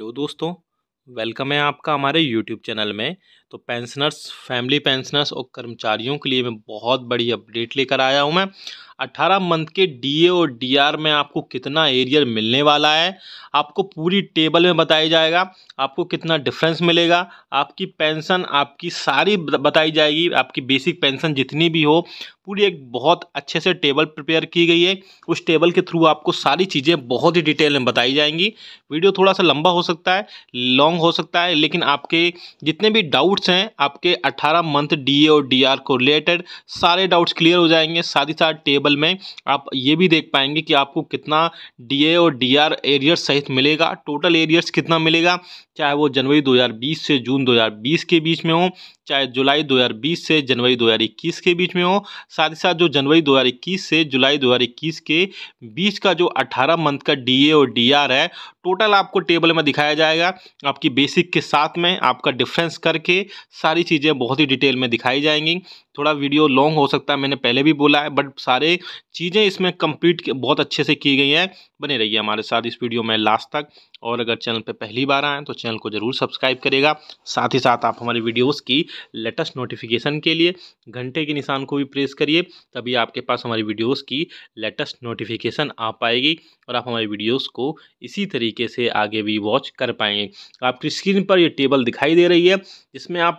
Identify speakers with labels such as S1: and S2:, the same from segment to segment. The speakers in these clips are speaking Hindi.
S1: हेलो दोस्तों वेलकम है आपका हमारे यूट्यूब चैनल में तो पेंशनर्स फैमिली पेंशनर्स और कर्मचारियों के लिए मैं बहुत बड़ी अपडेट लेकर आया हूँ मैं 18 मंथ के डीए और डीआर में आपको कितना एरियर मिलने वाला है आपको पूरी टेबल में बताया जाएगा आपको कितना डिफरेंस मिलेगा आपकी पेंशन आपकी सारी बताई जाएगी आपकी बेसिक पेंशन जितनी भी हो पूरी एक बहुत अच्छे से टेबल प्रिपेयर की गई है उस टेबल के थ्रू आपको सारी चीज़ें बहुत ही डिटेल में बताई जाएंगी वीडियो थोड़ा सा लंबा हो सकता है लॉन्ग हो सकता है लेकिन आपके जितने भी डाउट्स हैं आपके 18 मंथ डीए और डीआर को रिलेटेड सारे डाउट्स क्लियर हो जाएंगे साथ ही साथ टेबल टेबल में आप ये भी देख पाएंगे कि आपको कितना डी और डी एरियर सहित मिलेगा टोटल एरियर्स कितना मिलेगा चाहे वो जनवरी 2020 से जून 2020 के बीच में हो चाहे जुलाई 2020 से जनवरी 2021 के बीच में हो साथ ही साथ जो जनवरी 2021 से जुलाई 2021 के बीच का जो 18 मंथ का डीए और डीआर है टोटल आपको टेबल में दिखाया जाएगा आपकी बेसिक के साथ में आपका डिफरेंस करके सारी चीज़ें बहुत ही डिटेल में दिखाई जाएंगी थोड़ा वीडियो लॉन्ग हो सकता है मैंने पहले भी बोला है बट सारे चीज़ें इसमें कंप्लीट बहुत अच्छे से की गई हैं बने रहिए हमारे साथ इस वीडियो में लास्ट तक और अगर चैनल पर पहली बार आएँ तो चैनल को ज़रूर सब्सक्राइब करेगा साथ ही साथ आप हमारे वीडियोज़ की लेटेस्ट नोटिफिकेशन के लिए घंटे के निशान को भी प्रेस करिए तभी आपके पास हमारी वीडियोस की लेटेस्ट नोटिफिकेशन आ पाएगी और आप हमारी वीडियोस को इसी तरीके से आगे भी वॉच कर पाएंगे आपकी स्क्रीन पर ये टेबल दिखाई दे रही है जिसमें आप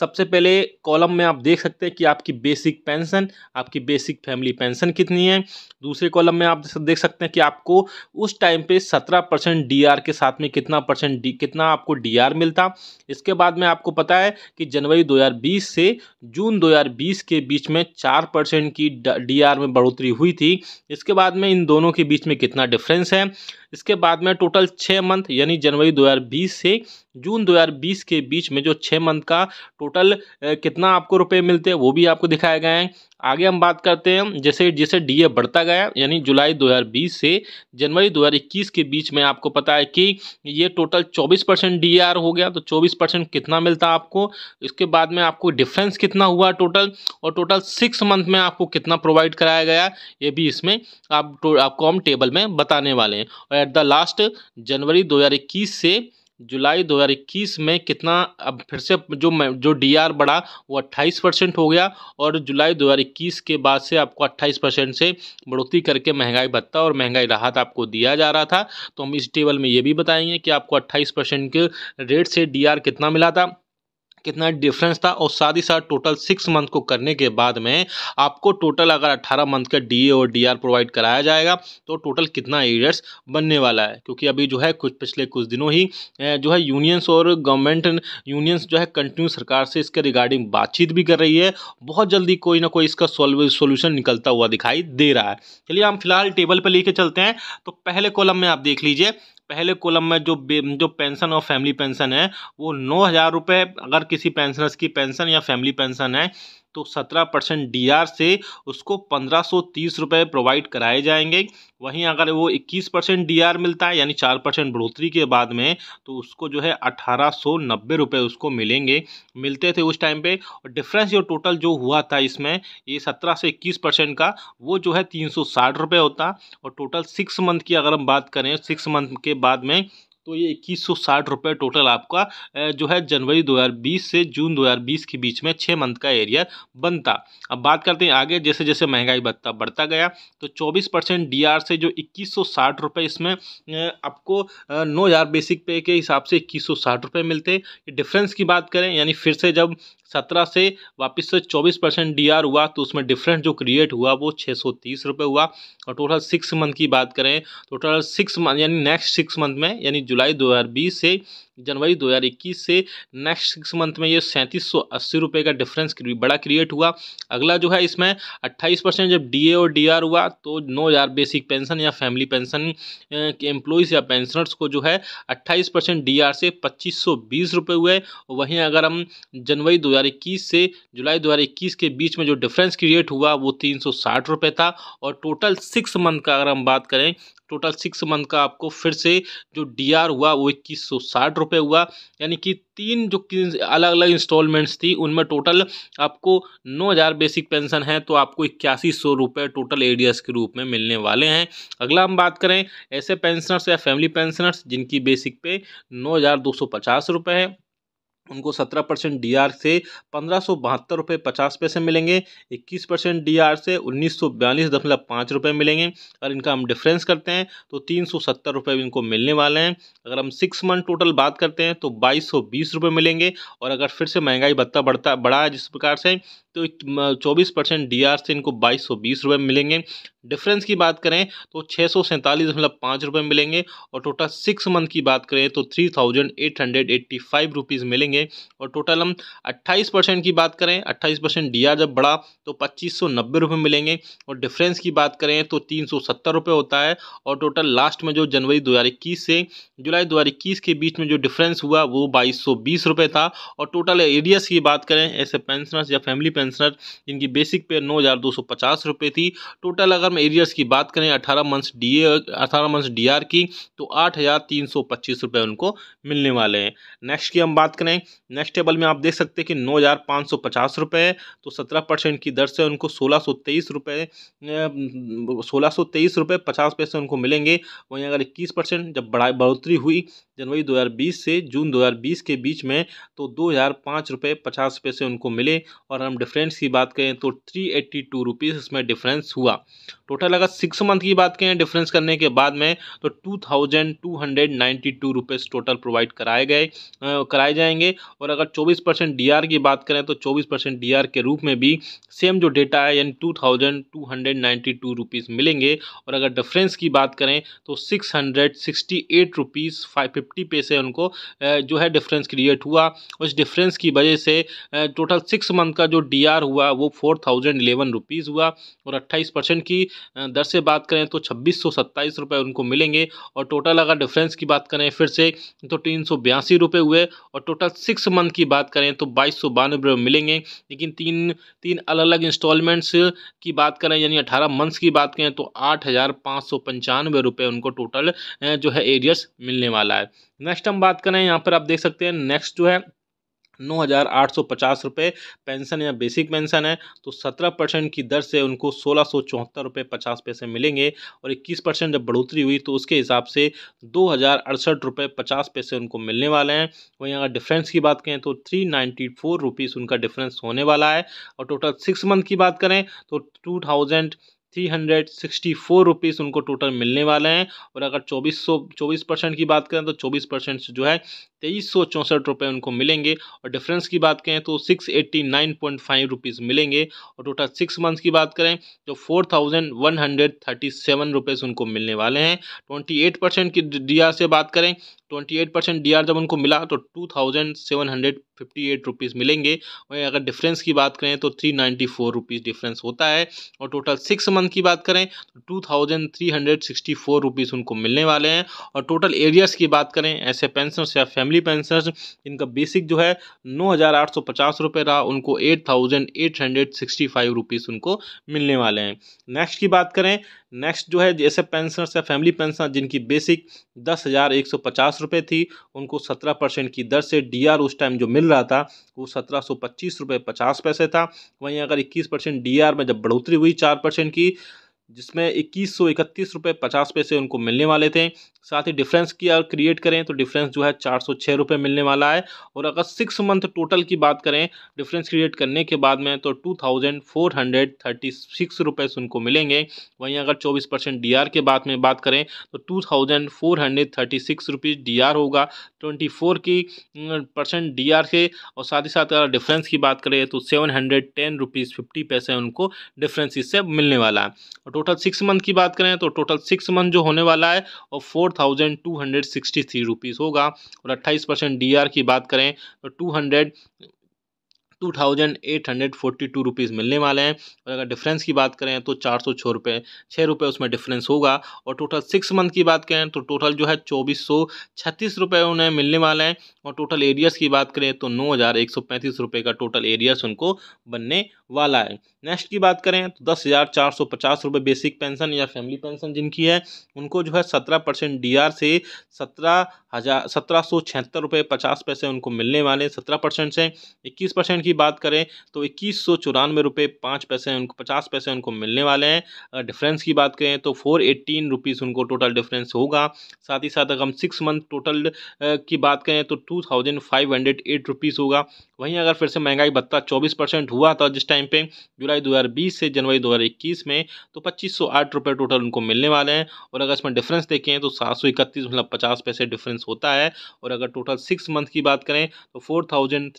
S1: सबसे पहले कॉलम में आप देख सकते हैं कि आपकी बेसिक पेंशन आपकी बेसिक फैमिली पेंशन कितनी है दूसरे कॉलम में आप देख सकते हैं कि आपको उस टाइम पे सत्रह परसेंट डी के साथ में कितना परसेंट कितना आपको डी मिलता इसके बाद में आपको पता है कि जनवरी फरवरी 2020 से जून 2020 के बीच में चार परसेंट की डीआर में बढ़ोतरी हुई थी इसके बाद में इन दोनों के बीच में कितना डिफरेंस है इसके बाद में टोटल छः मंथ यानी जनवरी 2020 से जून 2020 के बीच में जो छः मंथ का टोटल कितना आपको रुपए मिलते हैं वो भी आपको दिखाए गए हैं आगे हम बात करते हैं जैसे जैसे डीए बढ़ता गया यानी जुलाई 2020 से जनवरी 2021 के बीच में आपको पता है कि ये टोटल 24 परसेंट डी हो गया तो 24 परसेंट कितना मिलता आपको इसके बाद में आपको डिफरेंस कितना हुआ टोटल और टोटल सिक्स मंथ में आपको कितना प्रोवाइड कराया गया ये भी इसमें आप आपको हम टेबल में बताने वाले हैं और एट द लास्ट जनवरी दो से जुलाई 2021 में कितना अब फिर से जो जो डीआर बढ़ा वो 28 परसेंट हो गया और जुलाई 2021 के बाद से आपको 28 परसेंट से बढ़ोतरी करके महंगाई भत्ता और महंगाई राहत आपको दिया जा रहा था तो हम इस टेबल में ये भी बताएंगे कि आपको 28 परसेंट के रेट से डीआर कितना मिला था कितना डिफरेंस था और साथ ही साथ टोटल सिक्स मंथ को करने के बाद में आपको टोटल अगर अट्ठारह मंथ का डी और डी प्रोवाइड कराया जाएगा तो टोटल कितना एरियर्स बनने वाला है क्योंकि अभी जो है कुछ पिछले कुछ दिनों ही जो है यूनियंस और गवर्नमेंट यूनियंस जो है कंटिन्यू सरकार से इसके रिगार्डिंग बातचीत भी कर रही है बहुत जल्दी कोई ना कोई इसका सोल्यूशन निकलता हुआ दिखाई दे रहा है चलिए हम फिलहाल टेबल पर लेके चलते हैं तो पहले कॉलम में आप देख लीजिए पहले कॉलम में जो जो पेंशन और फैमिली पेंशन है वो नौ हज़ार रुपये अगर किसी पेंशनर्स की पेंशन या फैमिली पेंशन है तो सत्रह परसेंट डी से उसको पंद्रह सौ तीस रुपये प्रोवाइड कराए जाएंगे वहीं अगर वो इक्कीस परसेंट डी मिलता है यानी चार परसेंट बढ़ोतरी के बाद में तो उसको जो है अठारह सौ नब्बे रुपये उसको मिलेंगे मिलते थे उस टाइम पे और डिफरेंस जो टोटल जो हुआ था इसमें ये सत्रह से इक्कीस परसेंट का वो जो है तीन सौ साठ रुपये होता और टोटल सिक्स मंथ की अगर हम बात करें सिक्स मंथ के बाद में तो ये इक्कीस सौ साठ रुपये टोटल आपका जो है जनवरी 2020 से जून 2020 के बीच में छः मंथ का एरियर बनता अब बात करते हैं आगे जैसे जैसे महंगाई बढ़ता बढ़ता गया तो चौबीस परसेंट डी से जो इक्कीस सौ साठ रुपये इसमें आपको नौ हज़ार बेसिक पे के हिसाब से इक्कीस सौ साठ रुपये मिलते डिफरेंस की बात करें यानी फिर से जब सत्रह से वापस से चौबीस परसेंट डी हुआ तो उसमें डिफरेंस जो क्रिएट हुआ वो छः सौ तीस रुपये हुआ और टोटल सिक्स मंथ की बात करें टोटल सिक्स मंथ यानी नेक्स्ट सिक्स मंथ में यानी जुलाई दो हज़ार बीस से जनवरी 2021 से नेक्स्ट सिक्स मंथ में ये सैंतीस सौ का डिफरेंस बड़ा क्रिएट हुआ अगला जो है इसमें 28 परसेंट जब डी और डी हुआ तो 9000 बेसिक पेंशन या फैमिली पेंशन के एम्प्लॉयज़ या पेंशनर्स को जो है 28 परसेंट डी से पच्चीस सौ हुए वहीं अगर हम जनवरी दो 2021 से जुलाई 2021 के बीच में जो डिफरेंस क्रिएट हुआ वो तीन सौ था और टोटल सिक्स मंथ का अगर हम बात करें टोटल सिक्स मंथ का आपको फिर से जो डी हुआ वो इक्कीस सौ साठ रुपये हुआ यानी कि तीन जो अलग अलग इंस्टॉलमेंट्स थी उनमें टोटल आपको नौ हज़ार बेसिक पेंशन है तो आपको इक्यासी सौ रुपये टोटल एडीएस के रूप में मिलने वाले हैं अगला हम बात करें ऐसे पेंशनर्स या फैमिली पेंशनर्स जिनकी बेसिक पे नौ हज़ार दो सौ पचास रुपये है उनको सत्रह परसेंट डी से पंद्रह सौ बहत्तर रुपये पचास पैसे मिलेंगे इक्कीस परसेंट डी से उन्नीस सौ बयालीस दशमलव पाँच रुपये मिलेंगे अगर इनका हम डिफरेंस करते हैं तो तीन सौ सत्तर रुपये इनको मिलने वाले हैं अगर हम सिक्स मंथ टोटल बात करते हैं तो बाईस सौ बीस रुपये मिलेंगे और अगर फिर से महंगाई भत्ता बढ़ता बढ़ा है जिस प्रकार से तो चौबीस परसेंट डी से इनको बाईस सौ बीस रुपये में मिलेंगे डिफरेंस की बात करें तो छः सौ सैंतालीस दशमलव पाँच रुपये मिलेंगे और टोटल सिक्स मंथ की बात करें तो three thousand eight hundred eighty five rupees मिलेंगे और टोटल हम अट्ठाईस परसेंट की बात करें अट्ठाईस परसेंट डी जब बढ़ा तो पच्चीस सौ नब्बे रुपये मिलेंगे और डिफरेंस की बात करें तो तीन सौ सत्तर रुपये होता है और टोटल लास्ट में जो जनवरी दो हज़ार इक्कीस से जुलाई दो हज़ार इक्कीस के बीच में जो डिफरेंस हुआ वो बाईस सौ बीस रुपये था और टोटल एरियस की बात करें ऐसे पेंशनर्स या फैमिली पेंशनर जिनकी बेसिक पे नौ हज़ार दो सौ पचास रुपये थी टोटल अगर मैं एरियर्स की बात करें अठारह मंथ्स डी अठारह मंथ्स डी की तो आठ हज़ार तीन सौ पच्चीस रुपये उनको मिलने वाले हैं नेक्स्ट की हम बात करें नेक्स्ट टेबल में आप देख सकते हैं कि नौ हज़ार पाँच सौ पचास रुपये तो सत्रह परसेंट की दर से उनको सोलह सौ तेईस रुपये सोलह सौ तेईस रुपये पचास पैसे उनको मिलेंगे वहीं अगर इक्कीस परसेंट जब बढ़ा बढ़ोतरी हुई जनवरी 2020 से जून 2020 के बीच में तो दो हज़ार पाँच रुपये पचास रुपये से उनको मिले और हम डिफरेंस की बात करें तो थ्री एट्टी टू रुपीज़ इसमें डिफरेंस हुआ टोटल अगर सिक्स मंथ की बात करें डिफरेंस करने के बाद में तो two thousand two hundred ninety two rupees total provide कराए गए कराए जाएंगे और अगर चौबीस परसेंट डी आर की बात करें तो चौबीस परसेंट डी आर के रूप में भी सेम जो डेटा है यानी two thousand two hundred ninety two rupees मिलेंगे और अगर डिफरेंस की बात करें तो six hundred sixty eight rupees five fifty पैसे उनको जो है डिफरेंस क्रिएट हुआ उस डिफरेंस की वजह से टोटल सिक्स मंथ का जो डी हुआ वो फोर थाउजेंड इलेवन रुपीज़ हुआ और अट्ठाईस परसेंट की दर से बात करें तो छब्बीस सौ सत्ताईस रुपये उनको मिलेंगे और टोटल अगर डिफरेंस की बात करें फिर से तो तीन सौ बयासी रुपये हुए और टोटल सिक्स मंथ की बात करें तो बाईस सौ बानवे मिलेंगे लेकिन तीन तीन अलग अलग इंस्टॉलमेंट्स की बात करें यानी अठारह मंथ्स की बात करें तो आठ हज़ार पाँच सौ पंचानवे रुपये उनको टोटल जो है एरियस मिलने वाला है नेक्स्ट हम बात करें यहाँ पर आप देख सकते हैं नेक्स्ट जो है नौ हज़ार आठ सौ पचास रुपये पेंशन या बेसिक पेंशन है तो सत्रह परसेंट की दर से उनको सोलह सौ चौहत्तर रुपये पचास पैसे मिलेंगे और इक्कीस परसेंट जब बढ़ोतरी हुई तो उसके हिसाब से दो हज़ार अड़सठ रुपये पचास पैसे उनको मिलने वाले हैं वहीं अगर डिफरेंस की बात करें तो थ्री नाइन्टी फोर रुपीज़ उनका डिफरेंस होने वाला है और टोटल सिक्स मंथ की बात करें तो two thousand three hundred sixty four rupees उनको टोटल मिलने वाले हैं और अगर चौबीस सौ चौबीस परसेंट की बात करें तो चौबीस परसेंट जो है तेईस सौ चौंसठ रुपये उनको मिलेंगे और डिफरेंस की बात करें तो six eighty nine point five rupees मिलेंगे और टोटल सिक्स मंथ्स की बात करें तो four thousand one hundred thirty seven rupees उनको मिलने वाले हैं ट्वेंटी एट परसेंट की डी से बात करें ट्वेंटी एट परसेंट डी जब उनको मिला तो two thousand seven hundred fifty eight rupees मिलेंगे वहीं अगर डिफरेंस की बात करें तो three ninety four rupees difference होता है और टोटल सिक्स मंथ की बात करें तो two thousand three hundred sixty four rupees उनको मिलने वाले हैं और टोटल एरियाज़ की बात करें ऐसे पेंशन या फैमिली फैमिली पेंशन इनका बेसिक जो है नौ हज़ार रहा उनको एट थाउजेंड उनको मिलने वाले हैं नेक्स्ट की बात करें नेक्स्ट जो है जैसे पेंशनर्स या फैमिली पेंशन जिनकी बेसिक दस हज़ार एक सौ पचास रुपये थी उनको सत्रह परसेंट की दर से डीआर उस टाइम जो मिल रहा था वो सत्रह सौ पच्चीस रुपये पचास पैसे था वहीं अगर इक्कीस परसेंट डी में जब बढ़ोतरी हुई चार परसेंट की जिसमें इक्कीस सौ इकतीस रुपये पचास पैसे उनको मिलने वाले थे साथ ही डिफरेंस की अगर क्रिएट करें तो डिफरेंस जो है चार सौ छः रुपये मिलने वाला है और अगर सिक्स मंथ टोटल की बात करें डिफरेंस क्रिएट करने के बाद में तो two thousand four hundred thirty six रुपये उनको मिलेंगे वहीं अगर चौबीस परसेंट डी आर के बाद में बात करें तो two thousand four hundred thirty six rupees D R होगा ट्वेंटी फोर की परसेंट डी आर से और साथ ही साथ अगर डिफरेंस की बात करें तो seven hundred ten rupees fifty पैसे उनको डिफरेंस इससे मिलने वाला है और टोटल सिक्स मंथ की बात करें तो टोटल सिक्स मंथ जो होने वाला है और four thousand two hundred sixty three rupees होगा और अट्ठाईस परसेंट डी आर की बात करें तो two hundred two thousand eight hundred forty two rupees मिलने वाले हैं और अगर डिफरेंस की बात करें तो चार सौ छः रुपये छः रुपये उसमें डिफरेंस होगा और टोटल सिक्स मंथ की बात करें तो टोटल जो है चौबीस सौ छत्तीस रुपये उन्हें मिलने वाले हैं और टोटल एरियाज़ की बात करें तो नौ हज़ार एक सौ पैंतीस रुपये का टोटल एरियाज उनको बनने वाला है नेक्स्ट की बात करें तो दस हज़ार चार सौ पचास रुपये बेसिक पेंशन या फैमिली पेंशन जिनकी है उनको जो है सत्रह परसेंट डी आर से सत्रह हज़ार सत्रह सौ छिहत्तर रुपये पचास पैसे उनको मिलने वाले सत्रह परसेंट से इक्कीस परसेंट की बात करें तो इक्कीस सौ चौरानवे रुपये पाँच पैसे उनको पचास पैसे उनको मिलने वाले हैं डिफरेंस की बात करें तो फोर एट्टीन रुपीज़ उनको टोटल डिफरेंस होगा साथ ही साथ अगर हम सिक्स मंथ टोटल की बात करें तो two thousand five hundred eight rupees होगा वहीं अगर फिर से महंगाई भत्ता 24 परसेंट हुआ था जिस टाइम पे जुलाई 2020 से जनवरी 2021 में तो पच्चीस सौ टोटल उनको मिलने वाले हैं और अगर इसमें डिफरेंस देखें तो सात सौ इकतीस मतलब पचास पैसे डिफरेंस होता है और अगर टोटल सिक्स मंथ की बात करें तो four thousand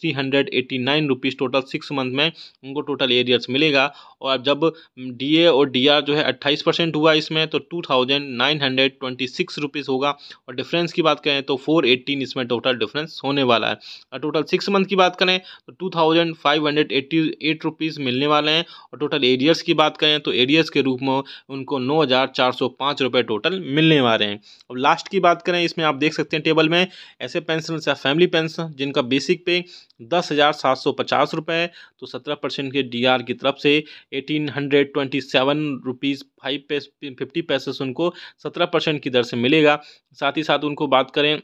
S1: total six month में उनको टोटल एरियर्स मिलेगा और जब डी और डी जो है अट्ठाईस परसेंट हुआ इसमें तो two thousand nine hundred twenty six rupees होगा और डिफरेंस की बात करें तो फोर एट्टीन इसमें टोटल डिफरेंस होने वाला है और टोटल सिक्स मंथ की बात करें तो two thousand five hundred eighty eight rupees मिलने वाले हैं और टोटल एरियर्स की बात करें तो एरियर्स के रूप में उनको नौ हज़ार चार सौ पाँच रुपये टोटल मिलने वाले हैं अब लास्ट की बात करें इसमें आप देख सकते हैं टेबल में ऐसे पेंशन या फैमिली पेंशन जिनका बेसिक पे दस हज़ार सात सौ पचास रुपये तो सत्रह परसेंट के डी की तरफ से eighteen hundred twenty seven rupees five पैस फिफ्टी पैसेस उनको सत्रह परसेंट की दर से मिलेगा साथ ही साथ उनको बात करें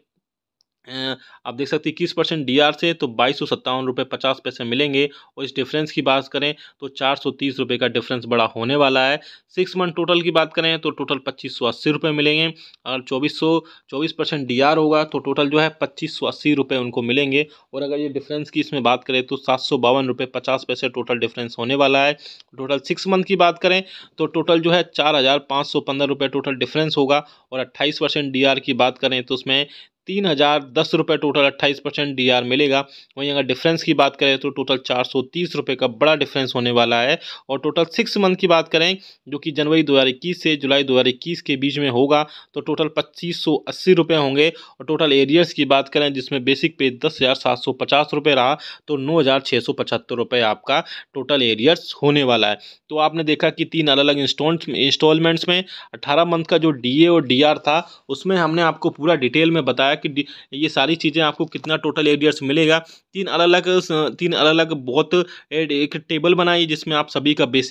S1: आप देख सकते हैं इक्कीस परसेंट डी से तो बाईस सौ सत्तावन रुपये पचास पैसे मिलेंगे और इस डिफरेंस की बात करें तो चार सौ तीस रुपये का डिफरेंस बड़ा होने वाला है सिक्स मंथ टोटल की बात करें तो टोटल पच्चीस सौ अस्सी रुपये मिलेंगे अगर चौबीस सौ चौबीस परसेंट डी होगा तो टोटल जो है पच्चीस सौ अस्सी रुपये उनको मिलेंगे और अगर ये डिफरेंस की इसमें बात करें तो सात सौ बावन रुपये पचास पैसे टोटल डिफरेंस होने वाला है टोटल सिक्स मंथ की बात करें तो टोटल जो है चार हज़ार पाँच सौ पंद्रह रुपये टोटल डिफरेंस होगा और अट्ठाईस परसेंट डी की बात करें तो उसमें तीन हज़ार दस रुपये टोटल अट्ठाईस परसेंट डी मिलेगा वहीं अगर डिफरेंस की बात करें तो टोटल चार सौ तीस रुपये का बड़ा डिफरेंस होने वाला है और टोटल सिक्स मंथ की बात करें जो कि जनवरी दो हज़ार इक्कीस से जुलाई दो हज़ार इक्कीस के बीच में होगा तो टोटल पच्चीस सौ अस्सी रुपये होंगे और टोटल एरियर्स की बात करें जिसमें बेसिक पे दस हज़ार सात सौ पचास रुपये रहा तो नौ हज़ार छः सौ पचहत्तर रुपये आपका टोटल एरियर्स होने वाला है तो आपने देखा कि तीन अलग अलग इंस्टॉलमेंट्स में अट्ठारह मंथ का जो डी और डी था उसमें हमने आपको पूरा डिटेल में बताया कि ये सारी चीज़ें आपको कितना टोटल एरियर्स मिलेगा तीन अलग अलग तीन अलग अलग बहुत एक टेबल बनाइए जिसमें आप सभी का बेसिक